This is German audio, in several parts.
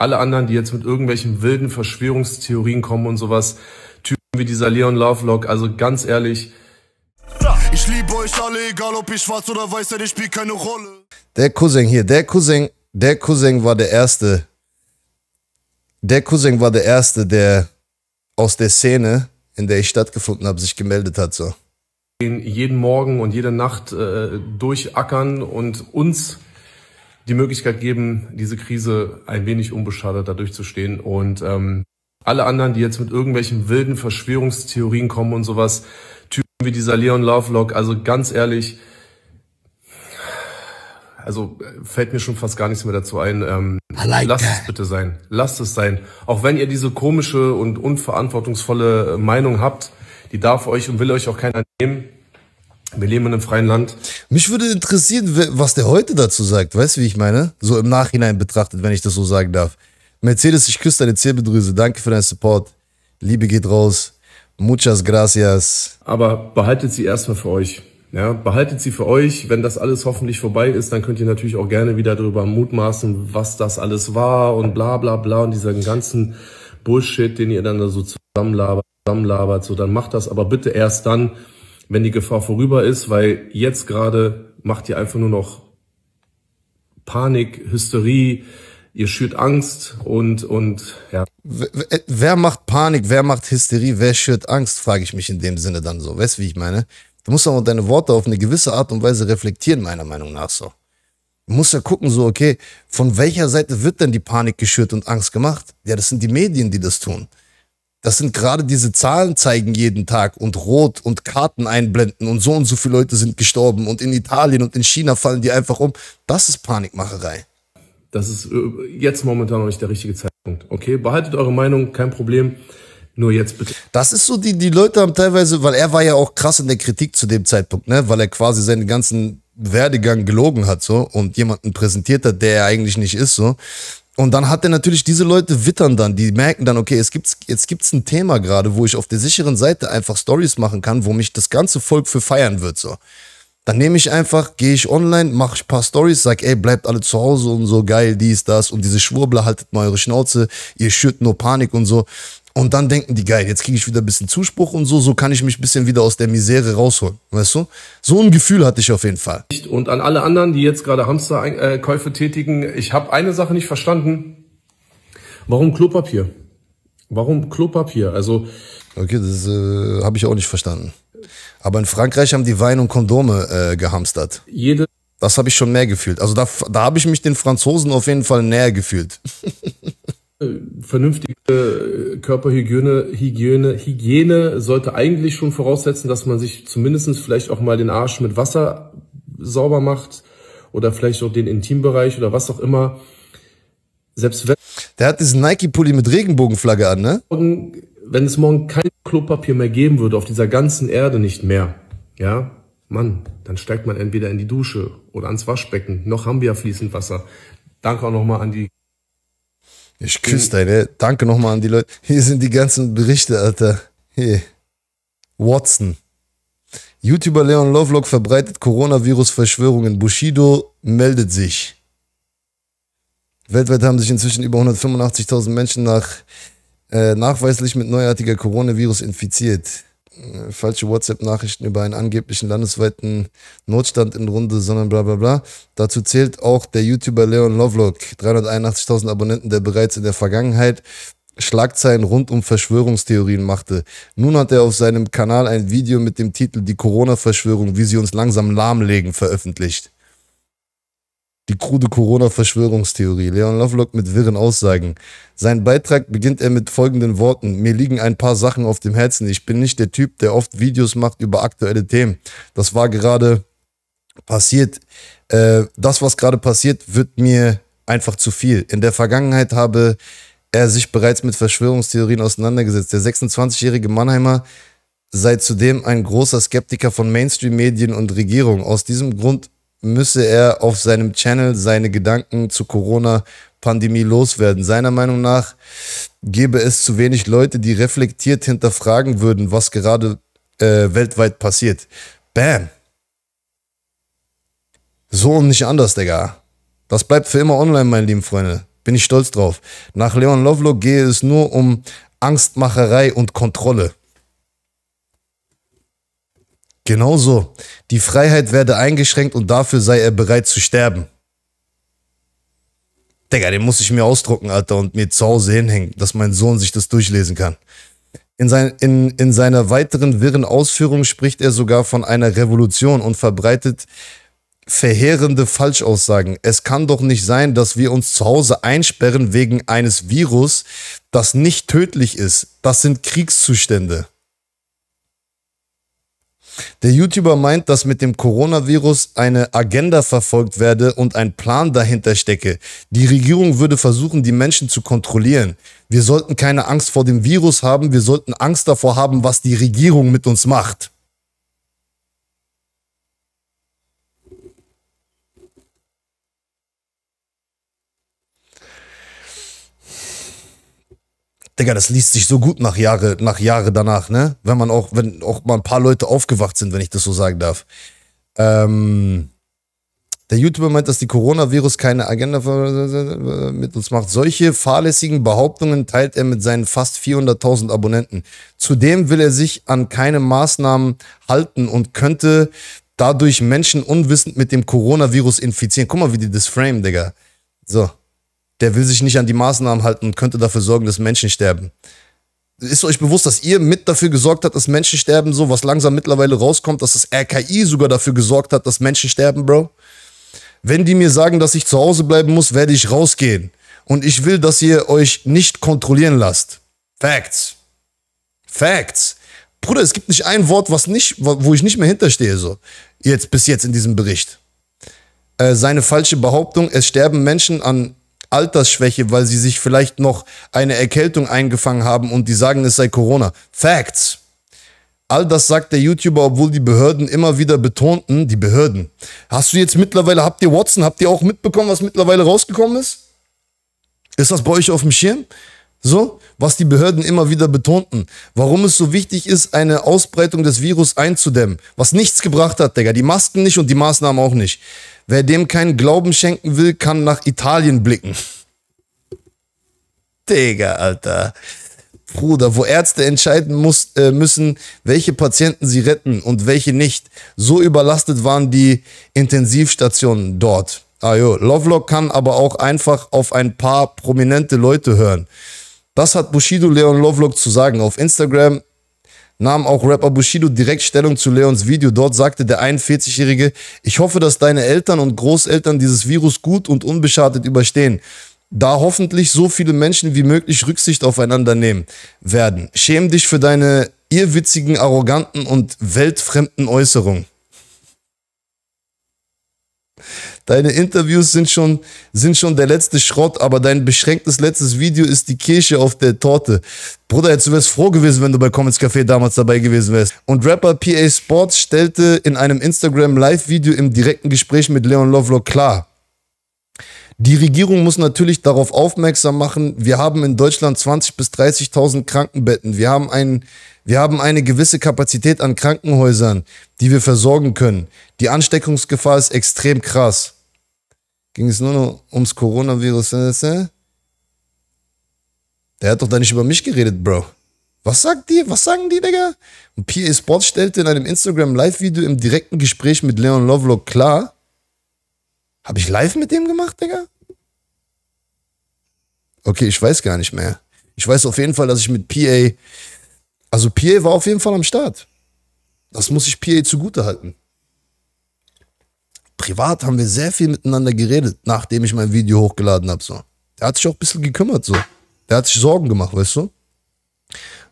Alle anderen, die jetzt mit irgendwelchen wilden Verschwörungstheorien kommen und sowas, Typen wie dieser Leon Lovelock, also ganz ehrlich. Ich liebe euch alle, egal ob ich schwarz oder weiß seid, ich spielt keine Rolle. Der Cousin hier, der Cousin, der Cousin war der Erste. Der Cousin war der Erste, der aus der Szene, in der ich stattgefunden habe, sich gemeldet hat, so. Jeden Morgen und jede Nacht äh, durchackern und uns die Möglichkeit geben, diese Krise ein wenig unbeschadet dadurch zu stehen. Und ähm, alle anderen, die jetzt mit irgendwelchen wilden Verschwörungstheorien kommen und sowas, Typen wie dieser Leon Lovelock, also ganz ehrlich, also fällt mir schon fast gar nichts mehr dazu ein. Ähm, like lasst that. es bitte sein. Lasst es sein. Auch wenn ihr diese komische und unverantwortungsvolle Meinung habt, die darf euch und will euch auch keiner nehmen. Wir leben in einem freien Land. Mich würde interessieren, was der heute dazu sagt. Weißt du, wie ich meine? So im Nachhinein betrachtet, wenn ich das so sagen darf. Mercedes, ich küsse deine Zirbeldrüse. Danke für deinen Support. Liebe geht raus. Muchas gracias. Aber behaltet sie erstmal für euch. Ja, behaltet sie für euch. Wenn das alles hoffentlich vorbei ist, dann könnt ihr natürlich auch gerne wieder darüber mutmaßen, was das alles war und bla bla bla und diesen ganzen Bullshit, den ihr dann da so zusammenlabert, zusammenlabert. So, dann macht das aber bitte erst dann, wenn die Gefahr vorüber ist, weil jetzt gerade macht ihr einfach nur noch Panik, Hysterie, ihr schürt Angst und, und ja. Äh, wer macht Panik, wer macht Hysterie, wer schürt Angst, frage ich mich in dem Sinne dann so. Weißt du, wie ich meine? Du musst aber deine Worte auf eine gewisse Art und Weise reflektieren, meiner Meinung nach so. Du musst ja gucken, so, okay, von welcher Seite wird denn die Panik geschürt und Angst gemacht? Ja, das sind die Medien, die das tun. Das sind gerade diese Zahlen zeigen jeden Tag und rot und Karten einblenden und so und so viele Leute sind gestorben und in Italien und in China fallen die einfach um. Das ist Panikmacherei. Das ist äh, jetzt momentan noch nicht der richtige Zeitpunkt. Okay, behaltet eure Meinung, kein Problem. Nur jetzt bitte. Das ist so, die, die Leute haben teilweise, weil er war ja auch krass in der Kritik zu dem Zeitpunkt, ne? Weil er quasi seinen ganzen Werdegang gelogen hat, so, und jemanden präsentiert hat, der er eigentlich nicht ist, so. Und dann hat er natürlich, diese Leute wittern dann, die merken dann, okay, es gibt's, jetzt gibt es ein Thema gerade, wo ich auf der sicheren Seite einfach Stories machen kann, wo mich das ganze Volk für feiern wird. So. Dann nehme ich einfach, gehe ich online, mache ich ein paar Stories, sag, ey, bleibt alle zu Hause und so, geil, dies, das und diese Schwurbler, haltet mal eure Schnauze, ihr schürt nur Panik und so. Und dann denken die, geil, jetzt kriege ich wieder ein bisschen Zuspruch und so, so kann ich mich ein bisschen wieder aus der Misere rausholen. Weißt du? So ein Gefühl hatte ich auf jeden Fall. Und an alle anderen, die jetzt gerade Hamsterkäufe tätigen, ich habe eine Sache nicht verstanden. Warum Klopapier? Warum Klopapier? Also. Okay, das äh, habe ich auch nicht verstanden. Aber in Frankreich haben die Wein und Kondome äh, gehamstert. Jede. Das habe ich schon mehr gefühlt. Also da, da habe ich mich den Franzosen auf jeden Fall näher gefühlt. Äh, vernünftige äh, Körperhygiene Hygiene, Hygiene sollte eigentlich schon voraussetzen, dass man sich zumindestens vielleicht auch mal den Arsch mit Wasser sauber macht oder vielleicht auch den Intimbereich oder was auch immer. Selbst wenn der hat diesen Nike-Pulli mit Regenbogenflagge an, ne? Wenn es morgen kein Klopapier mehr geben würde, auf dieser ganzen Erde nicht mehr, ja, Mann, dann steigt man entweder in die Dusche oder ans Waschbecken. Noch haben wir ja fließend Wasser. Danke auch nochmal an die ich küsse deine. Danke nochmal an die Leute. Hier sind die ganzen Berichte, Alter. Hey. Watson. YouTuber Leon Lovelock verbreitet Coronavirus-Verschwörungen. Bushido meldet sich. Weltweit haben sich inzwischen über 185.000 Menschen nach, äh, nachweislich mit neuartiger Coronavirus infiziert. Äh, falsche WhatsApp-Nachrichten über einen angeblichen landesweiten Notstand in Runde, sondern bla bla bla. Dazu zählt auch der YouTuber Leon Lovelock, 381.000 Abonnenten, der bereits in der Vergangenheit Schlagzeilen rund um Verschwörungstheorien machte. Nun hat er auf seinem Kanal ein Video mit dem Titel Die Corona-Verschwörung, wie sie uns langsam lahmlegen, veröffentlicht. Die krude Corona-Verschwörungstheorie. Leon Lovelock mit wirren Aussagen. Sein Beitrag beginnt er mit folgenden Worten. Mir liegen ein paar Sachen auf dem Herzen. Ich bin nicht der Typ, der oft Videos macht über aktuelle Themen. Das war gerade passiert. Äh, das, was gerade passiert, wird mir einfach zu viel. In der Vergangenheit habe er sich bereits mit Verschwörungstheorien auseinandergesetzt. Der 26-jährige Mannheimer sei zudem ein großer Skeptiker von Mainstream-Medien und Regierung. Aus diesem Grund müsse er auf seinem Channel seine Gedanken zu Corona Pandemie loswerden. Seiner Meinung nach gäbe es zu wenig Leute, die reflektiert hinterfragen würden, was gerade äh, weltweit passiert. Bam. So und nicht anders, Digga. Das bleibt für immer online, meine lieben Freunde. Bin ich stolz drauf. Nach Leon Lovelock gehe es nur um Angstmacherei und Kontrolle. Genau so. Die Freiheit werde eingeschränkt und dafür sei er bereit zu sterben. Digga, den muss ich mir ausdrucken, Alter, und mir zu Hause hinhängen, dass mein Sohn sich das durchlesen kann. In, sein, in, in seiner weiteren wirren Ausführung spricht er sogar von einer Revolution und verbreitet verheerende Falschaussagen. Es kann doch nicht sein, dass wir uns zu Hause einsperren wegen eines Virus, das nicht tödlich ist. Das sind Kriegszustände. Der YouTuber meint, dass mit dem Coronavirus eine Agenda verfolgt werde und ein Plan dahinter stecke. Die Regierung würde versuchen, die Menschen zu kontrollieren. Wir sollten keine Angst vor dem Virus haben, wir sollten Angst davor haben, was die Regierung mit uns macht. Digga, das liest sich so gut nach Jahre, nach Jahre danach, ne? Wenn man auch, wenn auch mal ein paar Leute aufgewacht sind, wenn ich das so sagen darf. Ähm, der YouTuber meint, dass die Coronavirus keine Agenda mit uns macht. Solche fahrlässigen Behauptungen teilt er mit seinen fast 400.000 Abonnenten. Zudem will er sich an keine Maßnahmen halten und könnte dadurch Menschen unwissend mit dem Coronavirus infizieren. Guck mal, wie die das frame, Digga. So der will sich nicht an die Maßnahmen halten und könnte dafür sorgen, dass Menschen sterben. Ist euch bewusst, dass ihr mit dafür gesorgt habt, dass Menschen sterben, so was langsam mittlerweile rauskommt, dass das RKI sogar dafür gesorgt hat, dass Menschen sterben, Bro? Wenn die mir sagen, dass ich zu Hause bleiben muss, werde ich rausgehen. Und ich will, dass ihr euch nicht kontrollieren lasst. Facts. Facts. Bruder, es gibt nicht ein Wort, was nicht, wo ich nicht mehr hinterstehe, so. Jetzt, bis jetzt in diesem Bericht. Äh, seine falsche Behauptung, es sterben Menschen an Altersschwäche, weil sie sich vielleicht noch eine Erkältung eingefangen haben und die sagen, es sei Corona. Facts. All das sagt der YouTuber, obwohl die Behörden immer wieder betonten, die Behörden. Hast du jetzt mittlerweile, habt ihr Watson, habt ihr auch mitbekommen, was mittlerweile rausgekommen ist? Ist das bei euch auf dem Schirm? So, was die Behörden immer wieder betonten. Warum es so wichtig ist, eine Ausbreitung des Virus einzudämmen. Was nichts gebracht hat, Digga. Die Masken nicht und die Maßnahmen auch nicht. Wer dem keinen Glauben schenken will, kann nach Italien blicken. Digga, Alter. Bruder, wo Ärzte entscheiden muss, äh, müssen, welche Patienten sie retten und welche nicht. So überlastet waren die Intensivstationen dort. Ah jo, Lovelock kann aber auch einfach auf ein paar prominente Leute hören. Das hat Bushido Leon Lovelock zu sagen. Auf Instagram nahm auch Rapper Bushido direkt Stellung zu Leons Video. Dort sagte der 41-Jährige, ich hoffe, dass deine Eltern und Großeltern dieses Virus gut und unbeschadet überstehen, da hoffentlich so viele Menschen wie möglich Rücksicht aufeinander nehmen werden. Schäm dich für deine irrwitzigen, arroganten und weltfremden Äußerungen. Deine Interviews sind schon, sind schon der letzte Schrott, aber dein beschränktes letztes Video ist die Kirsche auf der Torte. Bruder, jetzt du wärst froh gewesen, wenn du bei Comments Café damals dabei gewesen wärst. Und Rapper PA Sports stellte in einem Instagram-Live-Video im direkten Gespräch mit Leon Lovelock klar, die Regierung muss natürlich darauf aufmerksam machen, wir haben in Deutschland 20.000 bis 30.000 Krankenbetten. Wir haben, ein, wir haben eine gewisse Kapazität an Krankenhäusern, die wir versorgen können. Die Ansteckungsgefahr ist extrem krass ging es nur noch ums Coronavirus. Ne, ne, ne? Der hat doch da nicht über mich geredet, Bro. Was sagt die? Was sagen die, Digga? Und PA Sports stellte in einem Instagram-Live-Video im direkten Gespräch mit Leon Lovelock klar. Habe ich live mit dem gemacht, Digga? Okay, ich weiß gar nicht mehr. Ich weiß auf jeden Fall, dass ich mit PA. Also PA war auf jeden Fall am Start. Das muss ich PA zugute halten privat haben wir sehr viel miteinander geredet, nachdem ich mein Video hochgeladen habe. So. Der hat sich auch ein bisschen gekümmert, so. Der hat sich Sorgen gemacht, weißt du?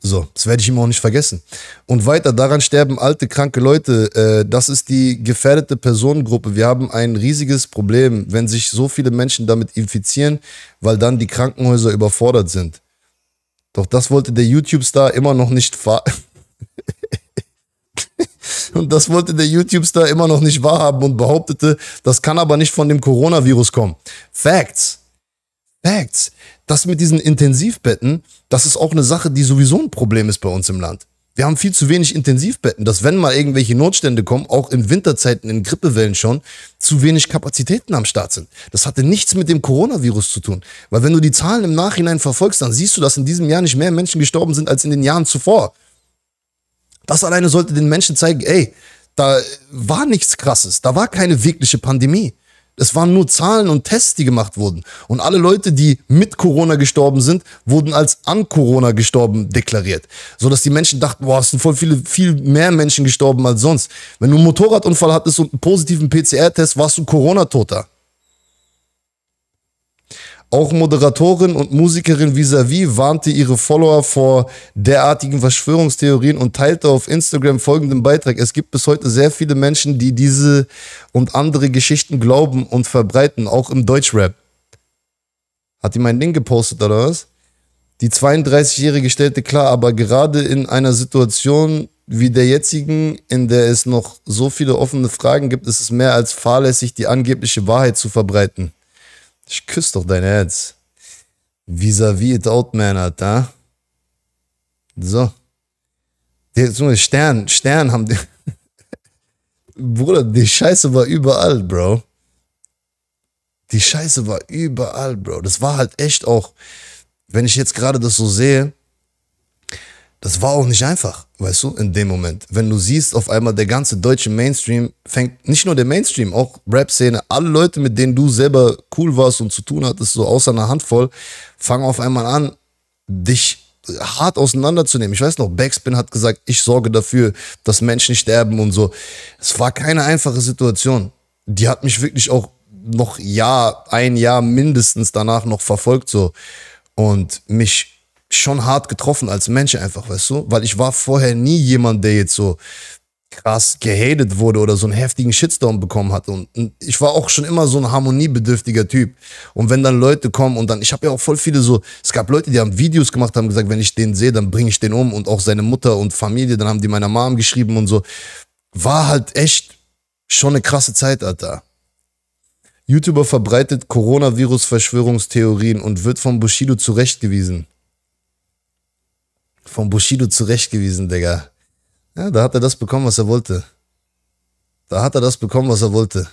So, das werde ich ihm auch nicht vergessen. Und weiter, daran sterben alte, kranke Leute. Äh, das ist die gefährdete Personengruppe. Wir haben ein riesiges Problem, wenn sich so viele Menschen damit infizieren, weil dann die Krankenhäuser überfordert sind. Doch das wollte der YouTube-Star immer noch nicht fahren. Und das wollte der YouTube-Star immer noch nicht wahrhaben und behauptete, das kann aber nicht von dem Coronavirus kommen. Facts. Facts. Das mit diesen Intensivbetten, das ist auch eine Sache, die sowieso ein Problem ist bei uns im Land. Wir haben viel zu wenig Intensivbetten, dass wenn mal irgendwelche Notstände kommen, auch in Winterzeiten, in Grippewellen schon, zu wenig Kapazitäten am Start sind. Das hatte nichts mit dem Coronavirus zu tun. Weil wenn du die Zahlen im Nachhinein verfolgst, dann siehst du, dass in diesem Jahr nicht mehr Menschen gestorben sind als in den Jahren zuvor. Das alleine sollte den Menschen zeigen, ey, da war nichts Krasses, da war keine wirkliche Pandemie. Es waren nur Zahlen und Tests, die gemacht wurden. Und alle Leute, die mit Corona gestorben sind, wurden als an Corona gestorben deklariert. Sodass die Menschen dachten, boah, es sind voll viele, viel mehr Menschen gestorben als sonst. Wenn du einen Motorradunfall hattest und einen positiven PCR-Test, warst du Corona-Toter. Auch Moderatorin und Musikerin Visavi warnte ihre Follower vor derartigen Verschwörungstheorien und teilte auf Instagram folgenden Beitrag. Es gibt bis heute sehr viele Menschen, die diese und andere Geschichten glauben und verbreiten, auch im Deutschrap. Hat die mein Ding gepostet oder was? Die 32-Jährige stellte klar, aber gerade in einer Situation wie der jetzigen, in der es noch so viele offene Fragen gibt, ist es mehr als fahrlässig, die angebliche Wahrheit zu verbreiten. Ich küsse doch dein Herz. Vis-à-vis it out, man, Alter. So. Der Junge, Stern, Stern haben die. Bruder, die Scheiße war überall, Bro. Die Scheiße war überall, Bro. Das war halt echt auch, wenn ich jetzt gerade das so sehe, das war auch nicht einfach, weißt du, in dem Moment. Wenn du siehst, auf einmal der ganze deutsche Mainstream fängt, nicht nur der Mainstream, auch Rap-Szene, alle Leute, mit denen du selber cool warst und zu tun hattest, so außer einer Handvoll, fangen auf einmal an, dich hart auseinanderzunehmen. Ich weiß noch, Backspin hat gesagt, ich sorge dafür, dass Menschen sterben und so. Es war keine einfache Situation. Die hat mich wirklich auch noch Jahr, ein Jahr mindestens danach noch verfolgt so und mich schon hart getroffen als Mensch einfach, weißt du? Weil ich war vorher nie jemand, der jetzt so krass gehatet wurde oder so einen heftigen Shitstorm bekommen hat. Und, ich war auch schon immer so ein harmoniebedürftiger Typ. Und wenn dann Leute kommen und dann, ich habe ja auch voll viele so, es gab Leute, die haben Videos gemacht, haben gesagt, wenn ich den sehe, dann bringe ich den um und auch seine Mutter und Familie, dann haben die meiner Mom geschrieben und so. War halt echt schon eine krasse Zeit, Alter. YouTuber verbreitet Coronavirus-Verschwörungstheorien und wird von Bushido zurechtgewiesen. Von Bushido zurechtgewiesen, Digga. Ja, da hat er das bekommen, was er wollte. Da hat er das bekommen, was er wollte.